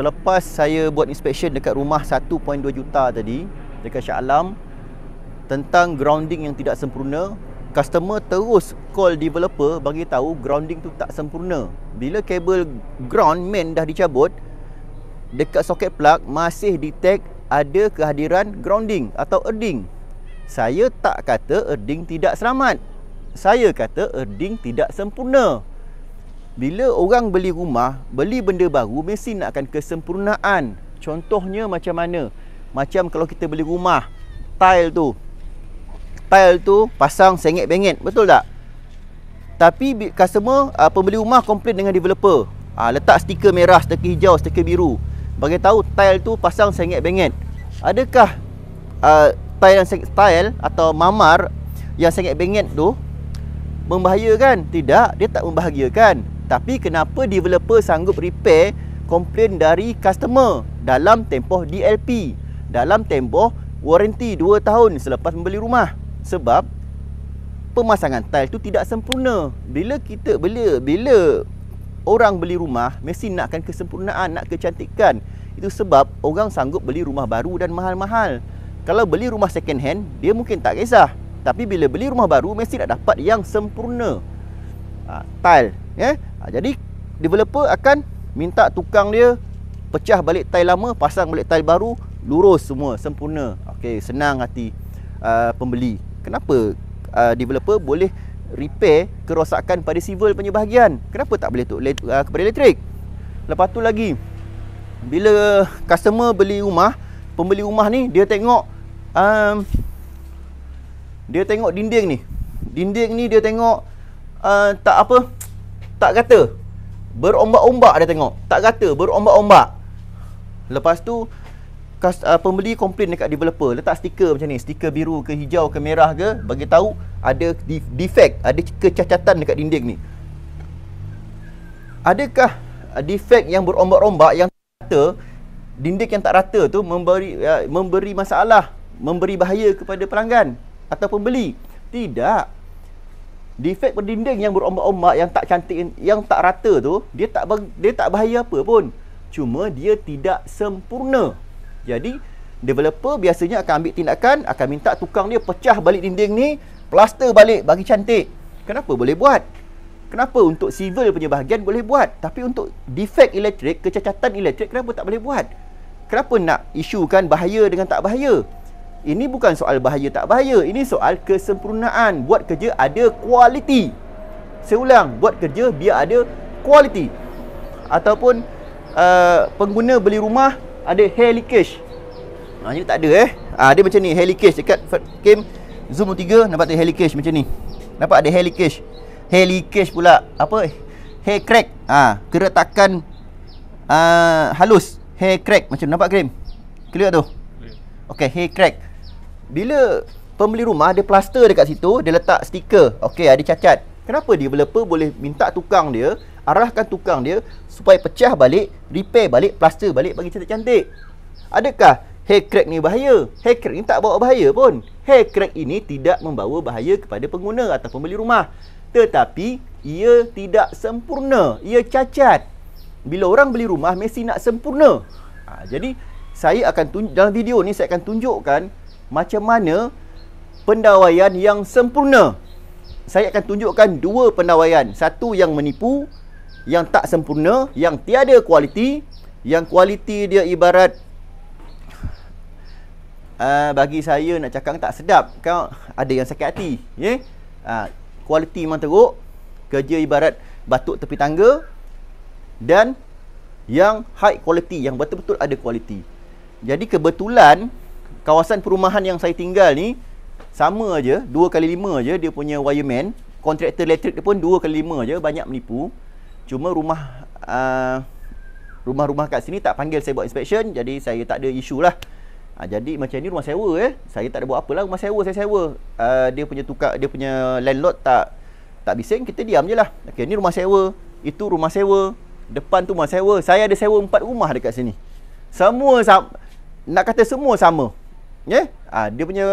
selepas saya buat inspection dekat rumah 1.2 juta tadi dekat Shah Alam tentang grounding yang tidak sempurna customer terus call developer bagi tahu grounding tu tak sempurna bila kabel ground main dah dicabut dekat soket plug masih detect ada kehadiran grounding atau earthing saya tak kata earthing tidak selamat saya kata earthing tidak sempurna bila orang beli rumah, beli benda baru mesti nak akan kesempurnaan. Contohnya macam mana? Macam kalau kita beli rumah, tile tu. Tile tu pasang sengit-bengit, betul tak? Tapi customer ah, pembeli rumah komplain dengan developer. Ha, letak stiker merah, stiker hijau, stiker biru. Bagi tahu tile tu pasang sengit-bengit. Adakah uh, tile yang tile atau mamar yang sengit-bengit tu membahayakan? Tidak, dia tak membahagiakan tapi kenapa developer sanggup repair komplain dari customer dalam tempoh DLP dalam tempoh warranty 2 tahun selepas membeli rumah sebab pemasangan tile tu tidak sempurna bila kita bila bila orang beli rumah mesti nakkan kesempurnaan nak kecantikan itu sebab orang sanggup beli rumah baru dan mahal-mahal kalau beli rumah second hand dia mungkin tak kisah tapi bila beli rumah baru mesti nak dapat yang sempurna ha, tile ya ha, Jadi developer akan minta tukang dia Pecah balik tile lama, pasang balik tile baru Lurus semua, sempurna okay, Senang hati uh, pembeli Kenapa uh, developer boleh repair kerosakan pada civil punya bahagian Kenapa tak boleh tuk, uh, kepada elektrik Lepas tu lagi Bila customer beli rumah Pembeli rumah ni dia tengok um, Dia tengok dinding ni Dinding ni dia tengok uh, Tak apa tak kata Berombak-ombak dia tengok Tak kata Berombak-ombak Lepas tu kas, uh, Pembeli komplain dekat developer Letak stiker macam ni Stiker biru ke hijau ke merah ke Bagi tahu Ada defect Ada kecacatan dekat dinding ni Adakah ah, Defect yang berombak-ombak Yang rata, Dinding yang tak rata tu Memberi uh, memberi masalah Memberi bahaya kepada pelanggan Atau pembeli Tidak defect pada dinding yang berombak-ombak yang tak cantik yang tak rata tu dia tak dia tak bahaya apa pun cuma dia tidak sempurna jadi developer biasanya akan ambil tindakan akan minta tukang dia pecah balik dinding ni plaster balik bagi cantik kenapa boleh buat kenapa untuk civil punya bahagian boleh buat tapi untuk defect elektrik kecacatan elektrik kenapa tak boleh buat kenapa nak isukan bahaya dengan tak bahaya ini bukan soal bahaya tak bahaya Ini soal kesempurnaan Buat kerja ada kualiti Saya ulang Buat kerja biar ada kualiti Ataupun uh, Pengguna beli rumah Ada helikage Ha, ini tak ada eh ha, Dia macam ni Helicage dekat Game Zoom 3 Nampak tu helicage macam ni Nampak ada helicage Helicage pula Apa Hair crack ha, Keretakan uh, Halus Hair crack Macam nampak krim. Clear tu Okay hair crack bila pembeli rumah ada plaster dekat situ, dia letak stiker, okey ada cacat. Kenapa dia developer boleh minta tukang dia arahkan tukang dia supaya pecah balik, repair balik, plaster balik bagi cantik-cantik? Adakah hair crack ni bahaya? Hair crack ni tak bawa bahaya pun. Hair crack ini tidak membawa bahaya kepada pengguna atau pembeli rumah. Tetapi ia tidak sempurna, ia cacat. Bila orang beli rumah mesti nak sempurna. Ha, jadi saya akan tunjuk, dalam video ni saya akan tunjukkan macam mana pendawaian yang sempurna. Saya akan tunjukkan dua pendawaian. Satu yang menipu, yang tak sempurna, yang tiada kualiti, yang kualiti dia ibarat uh, bagi saya nak cakap tak sedap. Kau ada yang sakit hati, Yeah? Ya? Uh, kualiti memang teruk. Kerja ibarat batuk tepi tangga dan yang high quality yang betul-betul ada kualiti. Jadi kebetulan kawasan perumahan yang saya tinggal ni sama aje 2 kali 5 aje dia punya wireman kontraktor elektrik dia pun 2 kali 5 aje banyak menipu cuma rumah uh, rumah-rumah kat sini tak panggil saya buat inspection jadi saya tak ada isu lah uh, jadi macam ni rumah sewa eh saya tak ada buat apa lah rumah sewa saya sewa uh, dia punya tukar dia punya landlord tak tak bising kita diam je lah okay, ni rumah sewa itu rumah sewa depan tu rumah sewa saya ada sewa 4 rumah dekat sini semua sama nak kata semua sama yeah? Ya? ha, Dia punya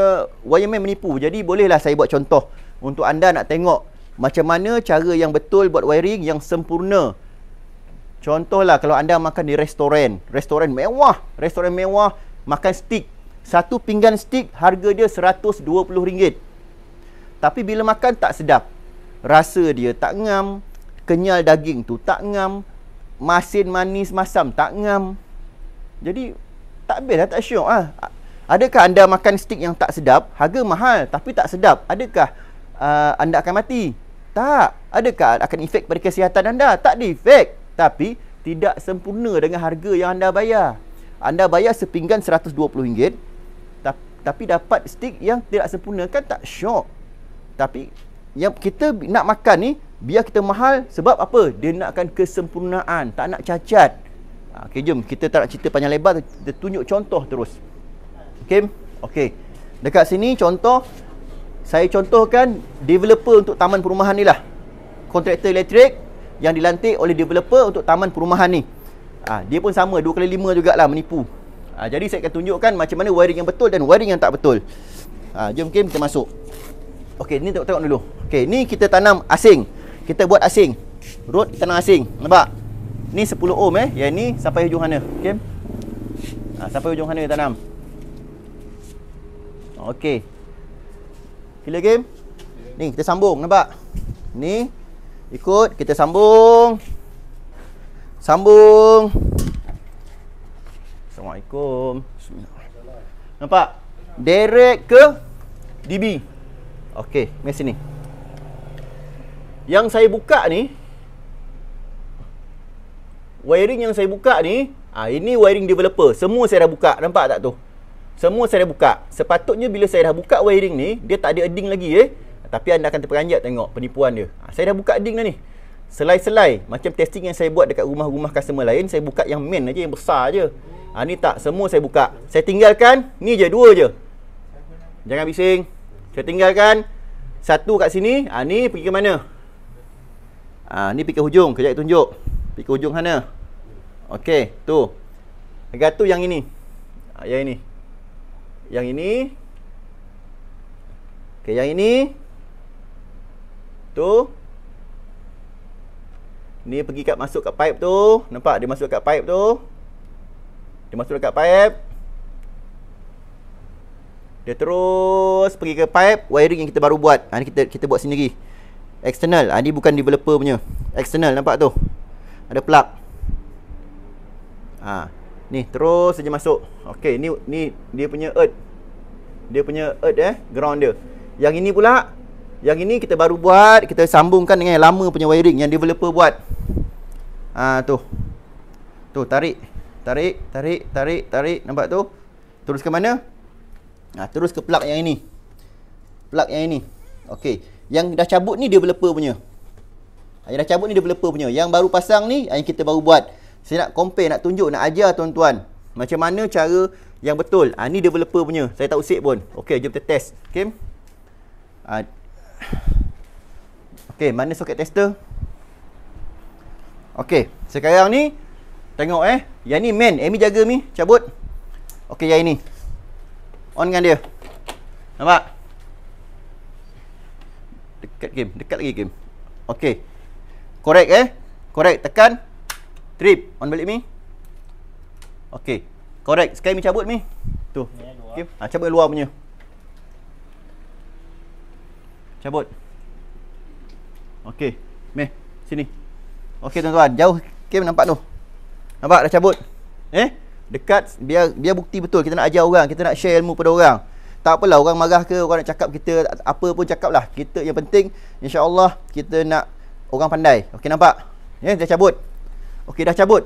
wireman menipu Jadi bolehlah saya buat contoh Untuk anda nak tengok Macam mana cara yang betul buat wiring yang sempurna Contohlah kalau anda makan di restoran Restoran mewah Restoran mewah Makan stick Satu pinggan stick harga dia RM120 Tapi bila makan tak sedap Rasa dia tak ngam Kenyal daging tu tak ngam Masin manis masam tak ngam Jadi tak habis lah tak syok ah. Adakah anda makan steak yang tak sedap? Harga mahal tapi tak sedap. Adakah uh, anda akan mati? Tak. Adakah akan efek pada kesihatan anda? Tak ada efek. Tapi tidak sempurna dengan harga yang anda bayar. Anda bayar sepinggan RM120 tapi dapat steak yang tidak sempurna kan tak syok. Tapi yang kita nak makan ni biar kita mahal sebab apa? Dia nakkan kesempurnaan, tak nak cacat. Ha, okay jom kita tak nak cerita panjang lebar, kita tunjuk contoh terus. Okay. okay. Dekat sini contoh. Saya contohkan developer untuk taman perumahan ni lah. Kontraktor elektrik yang dilantik oleh developer untuk taman perumahan ni. Ha, dia pun sama. Dua kali lima jugalah menipu. Ha, jadi saya akan tunjukkan macam mana wiring yang betul dan wiring yang tak betul. Ha, jom Kim kita masuk. Okay ni tengok-tengok dulu. Okay ni kita tanam asing. Kita buat asing. Road kita tanam asing. Nampak? Ni 10 ohm eh. Yang ni sampai hujung mana. Okay. Ha, sampai hujung mana dia tanam. Okey. Clear game? Yeah. Ni kita sambung nampak. Ni ikut kita sambung. Sambung. Assalamualaikum. Nampak? Direct ke DB. Okey, mari sini. Yang saya buka ni wiring yang saya buka ni, ah ini wiring developer. Semua saya dah buka. Nampak tak tu? Semua saya dah buka. Sepatutnya bila saya dah buka wiring ni, dia tak ada ding lagi eh. Tapi anda akan terperanjat tengok penipuan dia. Ha, saya dah buka ding dah ni. Selai-selai macam testing yang saya buat dekat rumah-rumah customer lain, saya buka yang main aja yang besar aje. Ha ni tak, semua saya buka. Saya tinggalkan ni je dua je. Jangan bising. Saya tinggalkan satu kat sini. Ha ni pergi ke mana? Ha ni pergi ke hujung, kejap tunjuk. Pergi ke hujung sana. Okey, tu. Agar tu yang ini. Ha, yang ini. Yang ini Okey, yang ini Tu Ni pergi kat masuk kat pipe tu Nampak dia masuk kat pipe tu Dia masuk kat pipe Dia terus pergi ke pipe Wiring yang kita baru buat ha, kita, kita buat sendiri External ha, Ni bukan developer punya External nampak tu Ada plug Haa Ni terus saja masuk. Okey, ni ni dia punya earth. Dia punya earth eh, ground dia. Yang ini pula, yang ini kita baru buat, kita sambungkan dengan yang lama punya wiring yang developer buat. Ah ha, tu. Tu tarik. Tarik, tarik, tarik, tarik. Nampak tu? Terus ke mana? Ah ha, terus ke plug yang ini. Plug yang ini. Okey. Yang dah cabut ni developer punya. Yang dah cabut ni developer punya. Yang baru pasang ni yang kita baru buat. Saya nak compare, nak tunjuk, nak ajar tuan-tuan Macam mana cara yang betul ha, Ni developer punya, saya tak usik pun Okey, jom kita test Okey, ha. Ah, okay, mana soket tester? Okey, sekarang ni Tengok eh, yang ni main, Amy jaga mi, cabut Okey, yang ini On dengan dia Nampak? Dekat game, dekat lagi game Okey Correct eh Correct, tekan Trip, on balik mi. Okey. Correct. Sekali mi cabut mi. Tu. Okey. Ha, cabut luar punya. Cabut. Okey. Mi, sini. Okey tuan-tuan, jauh okay, nampak tu. Nampak dah cabut. Eh? Dekat biar biar bukti betul kita nak ajar orang, kita nak share ilmu pada orang. Tak apalah orang marah ke, orang nak cakap kita apa pun cakap lah Kita yang penting insya-Allah kita nak orang pandai. Okey nampak? Ya, yeah, dah cabut. Okey dah cabut.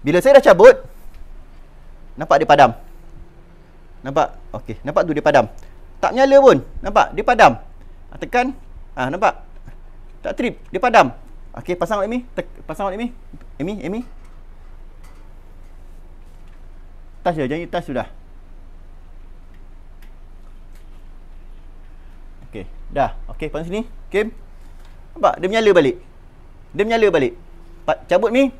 Bila saya dah cabut nampak dia padam. Nampak? Okey, nampak tu dia padam. Tak nyala pun. Nampak? Dia padam. Ha, tekan. Ah ha, nampak. Tak trip, dia padam. Okey, pasang Amy. Tek pasang ni. Amy, Amy. Touch dah, jangan touch sudah. Okey, dah. Okey, pasang sini. Kim. Okay. Nampak? Dia menyala balik. Dia menyala balik cabut ni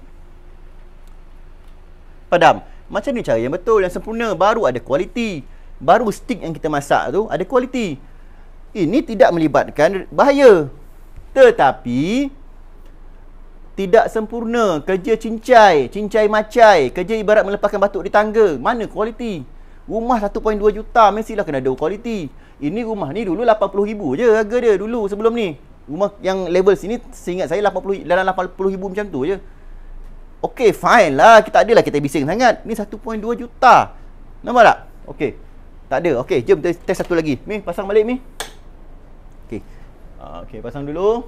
padam macam ni cara yang betul yang sempurna baru ada kualiti baru stick yang kita masak tu ada kualiti ini tidak melibatkan bahaya tetapi tidak sempurna kerja cincai cincai macai kerja ibarat melepaskan batuk di tangga mana kualiti rumah 1.2 juta mestilah kena ada kualiti ini rumah ni dulu 80 ribu je harga dia dulu sebelum ni Rumah yang level sini seingat saya 80 dalam 80,000 macam tu je. Okay, fine lah. Kita ada lah kita bising sangat. Ni 1.2 juta. Nampak tak? Okay, Tak ada. Okay, jom test satu lagi. Mi, pasang balik mi. Okay, Ah, pasang dulu.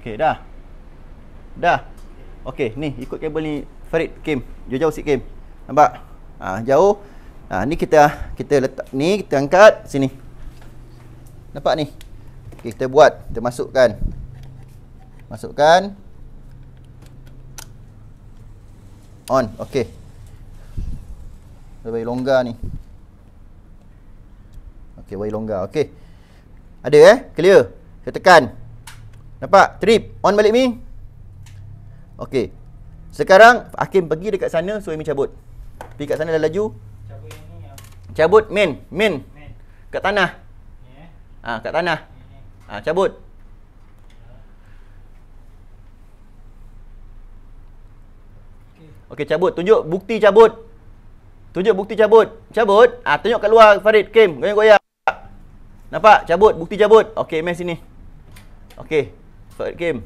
Okay, dah. Dah. Okay, ni ikut kabel ni Farid Kim. Jauh-jauh sikit Kim. Nampak? ha, jauh ha, ni kita kita letak ni kita angkat sini nampak ni okay, kita buat kita masukkan masukkan on okey lebih longgar ni okey way longgar okey ada eh clear kita tekan nampak trip on balik ni okey sekarang Hakim pergi dekat sana suami so cabut Pergi kat sana dah laju. Cabut yang ya. Cabut min, min. Kat tanah. Ya. Ah, kat tanah. Ah, cabut. Okey, cabut. Tunjuk bukti cabut. Tunjuk bukti cabut. Cabut. Ah, ha, tunjuk kat luar Farid Kim. Goyang-goyang. Nampak? Cabut bukti cabut. Okey, mai sini. Okey. Farid Kim.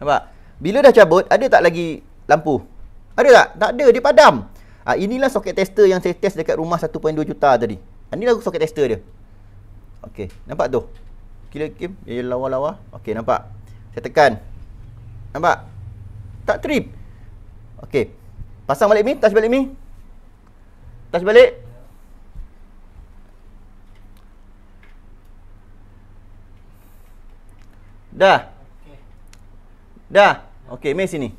Nampak? Bila dah cabut, ada tak lagi lampu? Ada tak? Tak ada, dia padam. Ha, inilah soket tester yang saya test dekat rumah 1.2 juta tadi. Ha, inilah soket tester dia. Okey, nampak tu? Kira-kira, dia lawa-lawa. Okey, nampak? Saya tekan. Nampak? Tak trip. Okey. Pasang balik ni, touch balik ni. Touch balik. Dah. Okay. Dah. Okey, main sini.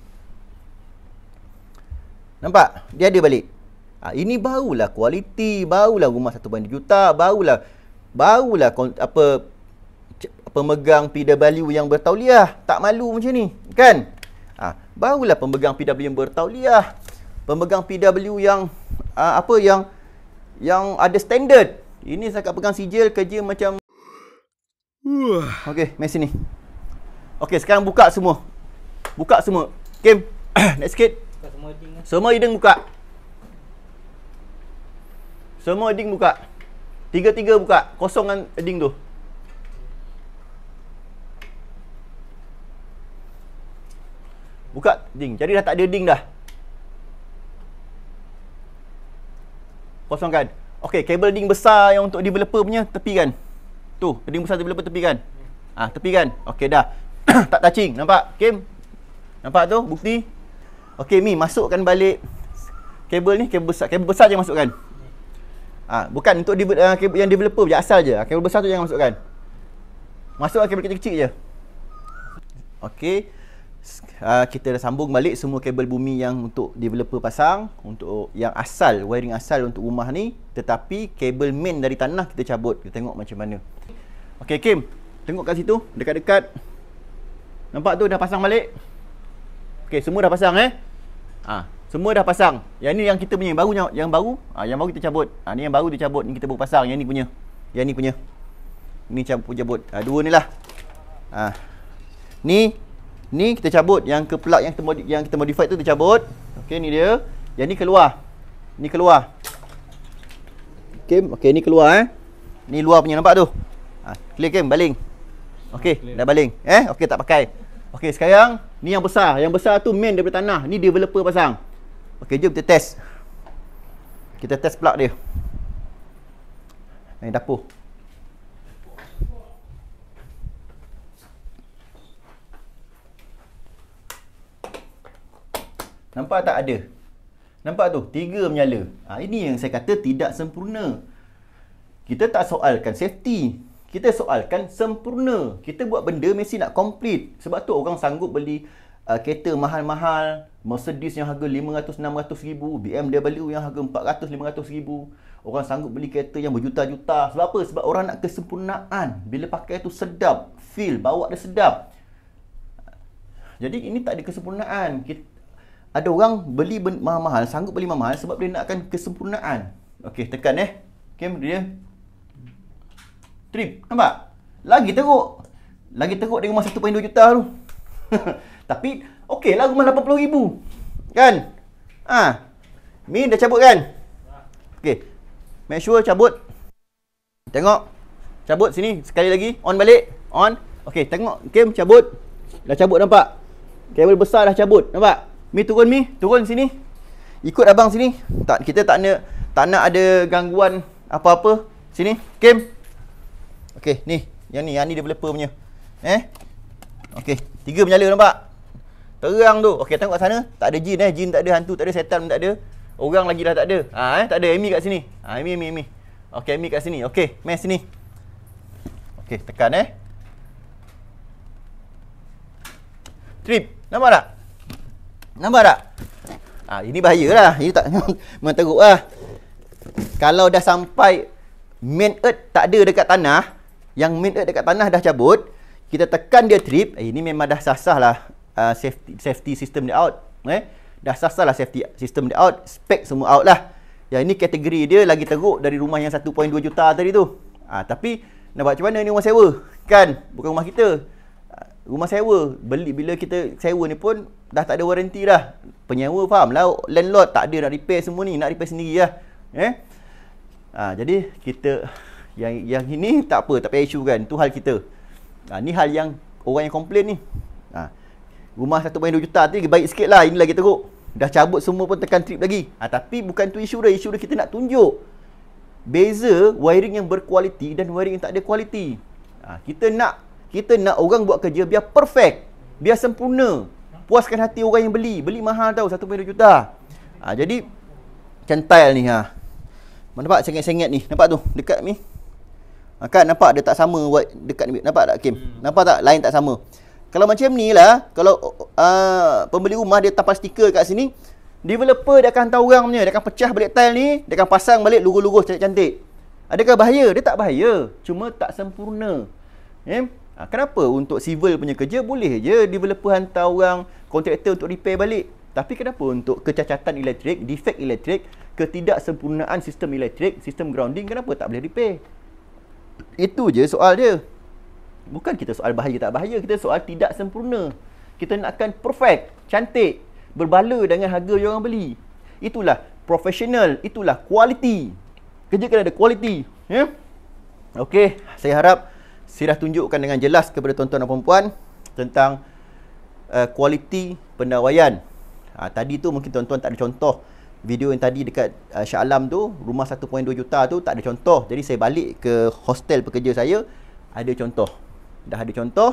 Nampak? Dia ada balik. Ha, ini barulah kualiti, barulah rumah satu banding juta, barulah barulah apa pemegang PW yang bertauliah. Tak malu macam ni, kan? Ha, barulah pemegang PW yang bertauliah. Pemegang PW yang uh, apa yang yang ada standard. Ini saya kat pegang sijil kerja macam Okey, mai sini. Okey, sekarang buka semua. Buka semua. Kim, next sikit. Semua lah. hidden buka. Semua hidden buka. Tiga-tiga buka. Kosongkan hidden tu. Buka hidden. Jadi dah tak ada hidden dah. Kosongkan. Okey, kabel hidden besar yang untuk di developer punya kan. Tu, hidden besar di tepi kan. Ah, tepi kan. Okey dah. tak touching, nampak? Kim. Nampak tu? Bukti. Okey Mi, masukkan balik kabel ni, kabel besar. Kabel besar je masukkan. ha, bukan untuk uh, kabel yang developer je, asal je. Ha, kabel besar tu jangan masukkan. Masukkan kabel kecil-kecil je. Okey. Uh, kita dah sambung balik semua kabel bumi yang untuk developer pasang untuk yang asal wiring asal untuk rumah ni tetapi kabel main dari tanah kita cabut kita tengok macam mana Okey Kim tengok kat situ dekat-dekat nampak tu dah pasang balik Okey semua dah pasang eh Ha. Semua dah pasang. Yang ni yang kita punya. Yang baru. Yang baru, ha. yang baru kita cabut. Ha. Ni yang baru dia cabut. Ni kita baru pasang. Yang ni punya. Yang ni punya. Ni cabut. cabut. Ha. Dua ni lah. Ha. Ni. Ni kita cabut. Yang ke plug yang kita, modi, yang kita modify tu kita cabut. Okay ni dia. Yang ni keluar. Ni keluar. Okay, okay ni keluar eh. Ni luar punya nampak tu. Ha. Clear kem? Baling. Okay. Dah baling. Eh? Okay tak pakai. Okey, sekarang ni yang besar. Yang besar tu main daripada tanah. Ni developer pasang. Okey, jom kita test. Kita test plug dia. Main dapur. Nampak tak ada? Nampak tu? Tiga menyala. Ha, ini yang saya kata tidak sempurna. Kita tak soalkan safety kita soalkan sempurna. Kita buat benda mesti nak complete. Sebab tu orang sanggup beli uh, kereta mahal-mahal, Mercedes yang harga 500-600 ribu, BMW yang harga 400-500 ribu. Orang sanggup beli kereta yang berjuta-juta. Sebab apa? Sebab orang nak kesempurnaan. Bila pakai tu sedap. Feel. Bawa dia sedap. Jadi ini tak ada kesempurnaan. Kita, ada orang beli mahal-mahal, sanggup beli mahal-mahal sebab dia nakkan kesempurnaan. Okey, tekan eh. Okey, dia trip nampak lagi teruk lagi teruk dia rumah 1.2 juta tu tapi okey lah rumah 80 ribu kan ha Mi dah cabut kan okey make sure cabut tengok cabut sini sekali lagi on balik on okey tengok game cabut dah cabut nampak kabel besar dah cabut nampak Mi turun Mi turun sini ikut abang sini tak kita tak nak tak nak ada gangguan apa-apa sini game Okey, ni. Yang ni, yang ni dia berleper punya. Eh? Okey, tiga menyala nampak. Terang tu. Okey, tengok kat sana, tak ada jin eh. Jin tak ada, hantu tak ada, setan tak ada. Orang lagi dah tak ada. Ha eh, tak ada Amy kat sini. Ha Amy, Amy, Amy. Okey, Amy kat sini. Okey, mai sini. Okey, tekan eh. Trip. Nampak tak? Nampak tak? Ha, ini bahaya lah, Ini tak memang teruklah. Kalau dah sampai main earth tak ada dekat tanah, yang main earth dekat tanah dah cabut kita tekan dia trip eh, ini memang dah sah-sah lah uh, safety, safety system dia out eh? dah sah-sah lah safety system dia out spek semua out lah yang ini kategori dia lagi teruk dari rumah yang 1.2 juta tadi tu uh, tapi nak buat macam mana ni rumah sewa kan bukan rumah kita ah, rumah sewa beli bila kita sewa ni pun dah tak ada warranty dah penyewa faham lah landlord tak ada nak repair semua ni nak repair sendiri lah eh? Ha, jadi kita yang yang ini tak apa, tak payah isu kan. Itu hal kita. Ha, ni hal yang orang yang komplain ni. Ha, rumah 1.2 juta tadi baik sikit lah. Ini lagi teruk. Dah cabut semua pun tekan trip lagi. Ha, tapi bukan tu isu dah. Isu dah kita nak tunjuk. Beza wiring yang berkualiti dan wiring yang tak ada kualiti. Ha, kita nak kita nak orang buat kerja biar perfect. Biar sempurna. Puaskan hati orang yang beli. Beli mahal tau 1.2 juta. Ha, jadi, centile ni ha. Nampak sengit-sengit ni. Nampak tu dekat ni. Ha, kan nampak dia tak sama buat dekat ni. Nampak tak Kim? Hmm. Nampak tak? Lain tak sama. Kalau macam ni lah, kalau uh, pembeli rumah dia tapas stiker kat sini, developer dia akan hantar orang punya. Dia akan pecah balik tile ni, dia akan pasang balik lurus-lurus cantik-cantik. Adakah bahaya? Dia tak bahaya. Cuma tak sempurna. Eh? Kenapa? Untuk civil punya kerja, boleh je developer hantar orang kontraktor untuk repair balik. Tapi kenapa untuk kecacatan elektrik, defect elektrik, ketidaksempurnaan sistem elektrik, sistem grounding, kenapa tak boleh repair? Itu je soal dia. Bukan kita soal bahaya tak bahaya, kita soal tidak sempurna. Kita nakkan perfect, cantik, berbala dengan harga yang orang beli. Itulah profesional itulah quality. Kerja kena ada quality, ya. Yeah? Okey, saya harap sirah tunjukkan dengan jelas kepada tuan-tuan dan puan tentang kualiti uh, pendawaian. Ha, tadi tu mungkin tuan-tuan tak ada contoh video yang tadi dekat uh, Shah Alam tu rumah 1.2 juta tu tak ada contoh jadi saya balik ke hostel pekerja saya ada contoh dah ada contoh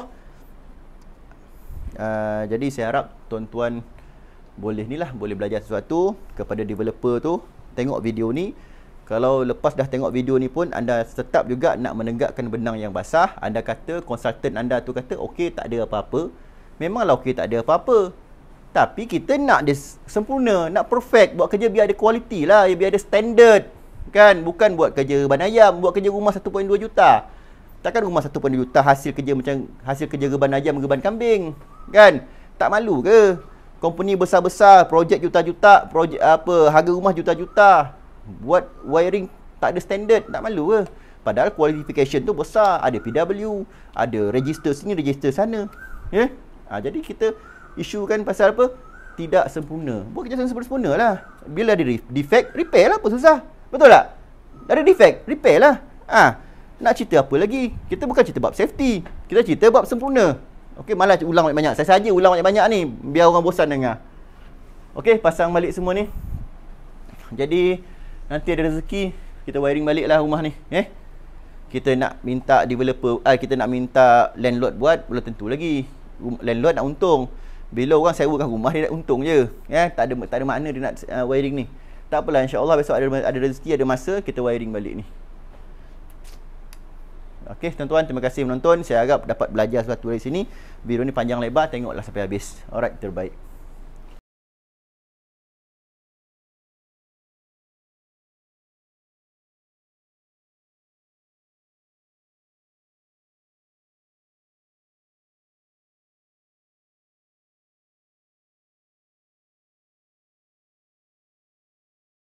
uh, jadi saya harap tuan-tuan boleh ni lah boleh belajar sesuatu kepada developer tu tengok video ni kalau lepas dah tengok video ni pun anda tetap juga nak menegakkan benang yang basah anda kata konsultan anda tu kata ok tak ada apa-apa memanglah ok tak ada apa-apa tapi kita nak dia sempurna, nak perfect, buat kerja biar ada quality lah, ya, biar ada standard. Kan? Bukan buat kerja reban ayam, buat kerja rumah 1.2 juta. Takkan rumah 1.2 juta hasil kerja macam hasil kerja reban ayam, reban kambing. Kan? Tak malu ke? Company besar-besar, projek juta-juta, projek apa, harga rumah juta-juta. Buat wiring tak ada standard, tak malu ke? Padahal qualification tu besar, ada PW, ada register sini, register sana. yeah? Ha, jadi kita isu kan pasal apa? Tidak sempurna. Buat kerja sempurna, sempurna lah. Bila ada defect, repair lah apa susah. Betul tak? Ada defect, repair lah. Ah, ha, nak cerita apa lagi? Kita bukan cerita bab safety. Kita cerita bab sempurna. Okey, malah ulang banyak-banyak. Saya saja ulang banyak-banyak ni. Biar orang bosan dengar. Okey, pasang balik semua ni. Jadi, nanti ada rezeki. Kita wiring balik lah rumah ni. Eh? Kita nak minta developer, eh, kita nak minta landlord buat, belum tentu lagi. Landlord nak untung. Bila orang sewakan rumah dia nak untung je. Ya, tak ada tak ada makna dia nak uh, wiring ni. Tak apalah insya-Allah besok ada ada rezeki ada masa kita wiring balik ni. Okey, tuan-tuan terima kasih menonton. Saya harap dapat belajar sesuatu dari sini. Video ni panjang lebar, tengoklah sampai habis. Alright, terbaik.